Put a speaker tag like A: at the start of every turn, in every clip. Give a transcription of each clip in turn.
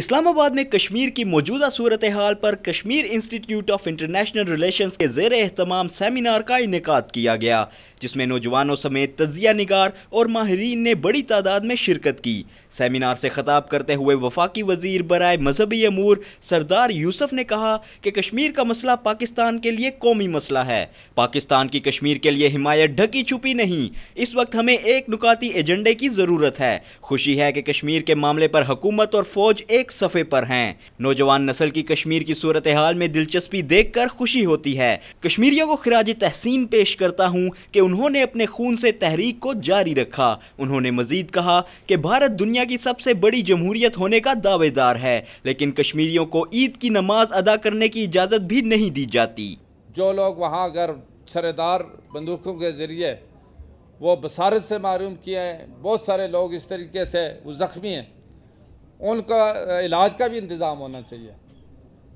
A: इस्लामाबाद में कश्मीर की मौजूदा सूरत हाल पर Kashmir institute of international relations के जेर अहतमाम सेमिनार का इनका किया गया जिसमें नौजवानों समेत तजिया निगार और माहरीन ने बड़ी तादाद में शिरकत की सेमिनार से ख़ताब करते हुए वफाकी वजीर बरए मजहबी अमूर सरदार यूसफ ने कहा कि कश्मीर का मसला पाकिस्तान के लिए कौमी मसला है पाकिस्तान की कश्मीर के लिए हिमायत ढकी छुपी नहीं इस वक्त हमें एक नुकाती एजेंडे की ज़रूरत है खुशी है कि कश्मीर के मामले पर हुकूमत और फौज एक एक सफ़े पर हैं नौजवान नस्ल की कश्मीर की सूरत हाल में दिलचस्पी देख कर खुशी होती है कश्मीरियों को खराज तहसीन पेश करता हूँ कि उन्होंने अपने खून से तहरीक को जारी रखा उन्होंने मजीद कहा कि भारत दुनिया की सबसे बड़ी जमहूरियत होने का दावेदार है लेकिन कश्मीरियों को ईद की नमाज अदा करने की इजाज़त भी नहीं दी जाती
B: जो लोग वहाँ अगर सरेदार बंदूकों के ज़रिए वो बसारत से मरूम किए हैं बहुत सारे लोग इस तरीके से वो ज़ख्मी हैं उनका इलाज का भी इंतज़ाम होना चाहिए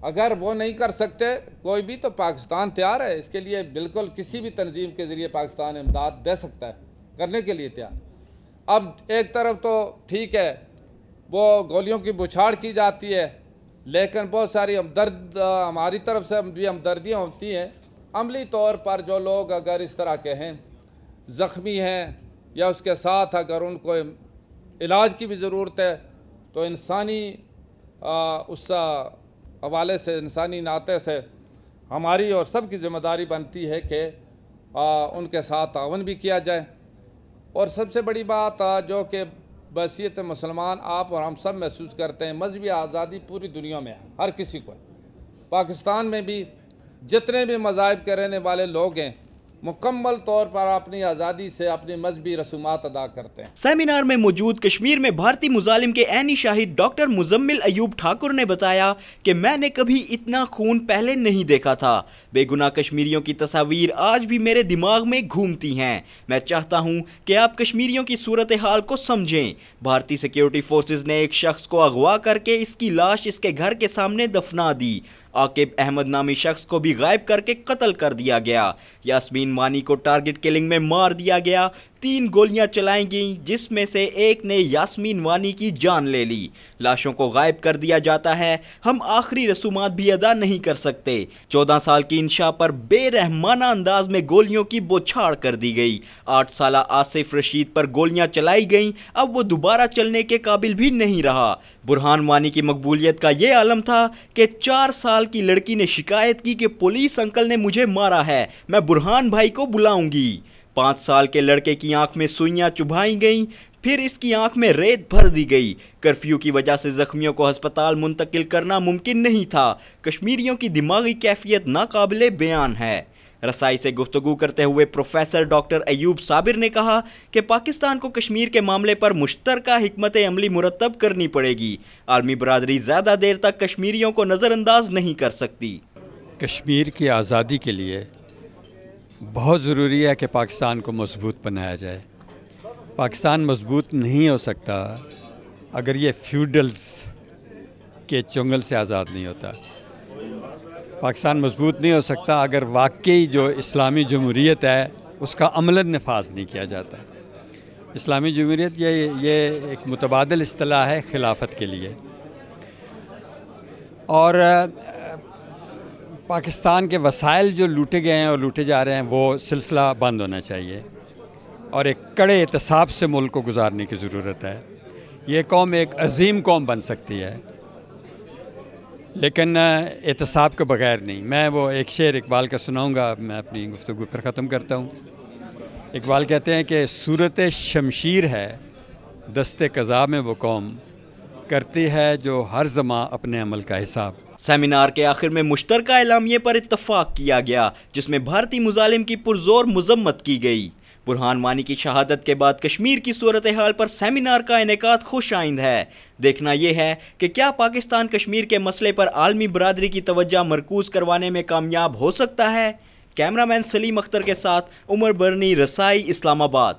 B: अगर वो नहीं कर सकते कोई भी तो पाकिस्तान तैयार है इसके लिए बिल्कुल किसी भी तंजीम के ज़रिए पाकिस्तान इमदाद दे सकता है करने के लिए तैयार अब एक तरफ तो ठीक है वो गोलियों की बुछाड़ की जाती है लेकिन बहुत सारी हमदर्द हमारी तरफ से भी हमदर्दियाँ होती हैं अमली तौर पर जो लोग अगर इस तरह के हैं ज़ख्मी हैं या उसके साथ अगर उनको इलाज की भी ज़रूरत है तो इंसानी उस हवाले से इंसानी नाते से हमारी और सब की जिम्मेदारी बनती है कि उनके साथ तावन भी किया जाए और सबसे बड़ी बात जो कि बसीत मुसलमान आप और हम सब महसूस करते हैं मजहबी आज़ादी पूरी दुनिया में है हर किसी को पाकिस्तान में भी जितने भी मज़ाहब के रहने वाले लोग हैं मुकम्मल तौर पर अपनी आज़ादी से अपनी मजहबी रसूमात अदा करते हैं
A: सेमिनार में मौजूद कश्मीर में भारतीय मुजालिम के ऐनी शाहिद डॉक्टर मुजम्मिल अयूब ठाकुर ने बताया कि मैंने कभी इतना खून पहले नहीं देखा था बेगुना कश्मीरियों की तस्वीर आज भी मेरे दिमाग में घूमती हैं मैं चाहता हूँ कि आप कश्मीरियों की सूरत हाल को समझें भारतीय सिक्योरिटी फोर्सेज ने एक शख्स को अगवा करके इसकी लाश इसके घर के सामने दफना दी आकिब अहमद नामी शख्स को भी गायब करके कत्ल कर दिया गया यासमीन वानी को टारगेट किलिंग में मार दिया गया तीन गोलियां चलाई गईं जिसमें से एक ने यास्मीन वानी की जान ले ली लाशों को गायब कर दिया जाता है हम आखिरी रसूमात भी अदा नहीं कर सकते चौदह साल की इंशा पर बेरहमाना अंदाज में गोलियों की बोछाड़ कर दी गई आठ साल आसिफ रशीद पर गोलियां चलाई गईं अब वो दोबारा चलने के काबिल भी नहीं रहा बुरहान वानी की मकबूलियत का ये आलम था कि चार साल की लड़की ने शिकायत की कि पुलिस अंकल ने मुझे मारा है मैं बुरहान भाई को बुलाऊंगी पाँच साल के लड़के की आंख में सुइयां चुभाई गईं फिर इसकी आंख में रेत भर दी गई कर्फ्यू की वजह से जख्मियों को अस्पताल मुंतकिल करना मुमकिन नहीं था कश्मीरियों की दिमागी कैफियत नाकबिल बयान है रसाई से गुफ्तु करते हुए प्रोफेसर डॉक्टर एयूब साबिर ने कहा कि पाकिस्तान को कश्मीर के मामले पर मुश्तर हमत अमली मुरतब करनी पड़ेगी आर्मी बरदरी ज़्यादा देर तक कश्मीरियों को नज़रअंदाज नहीं कर सकती
C: कश्मीर की आज़ादी के लिए बहुत ज़रूरी है कि पाकिस्तान को मजबूत बनाया जाए पाकिस्तान मजबूत नहीं हो सकता अगर ये फ्यूडल्स के चुंगल से आज़ाद नहीं होता पाकिस्तान मजबूत नहीं हो सकता अगर वाकई जो इस्लामी जमहूरीत है उसका अमला नफाज नहीं किया जाता इस्लामी जमहूरीत ये ये एक मुतबादल असलाह है खिलाफत के लिए और पाकिस्तान के वसाइल जो लूटे गए हैं और लूटे जा रहे हैं वो सिलसिला बंद होना चाहिए और एक कड़े एहतसाब से मुल्क को गुजारने की ज़रूरत है ये कौम एक अजीम कौम बन सकती है लेकिन एहतसाब के बगैर नहीं मैं वो एक शेर इकबाल का सुनाऊँगा मैं अपनी गुफ्तु पर ख़त्म करता हूँ इकबाल कहते हैं कि सूरत शमशीर है दस्ते कज़ा में वो कौम करती है जो हर
A: जमा अपने अमल का हिसाब सेमिनार के आखिर में मुश्तर एलामिये पर इतफाक़ किया गया जिसमें भारतीय मुजालिम की पुरजोर मजम्मत की गई बुरहान वानी की शहादत के बाद कश्मीर की सूरत हाल पर सेमिनार का इनका खुश आइंद है देखना यह है कि क्या पाकिस्तान कश्मीर के मसले पर आलमी बरदरी की तवज्जा मरकूज करवाने में कामयाब हो सकता है कैमरामैन सलीम अख्तर के साथ उमर बरनी रसाई इस्लामाबाद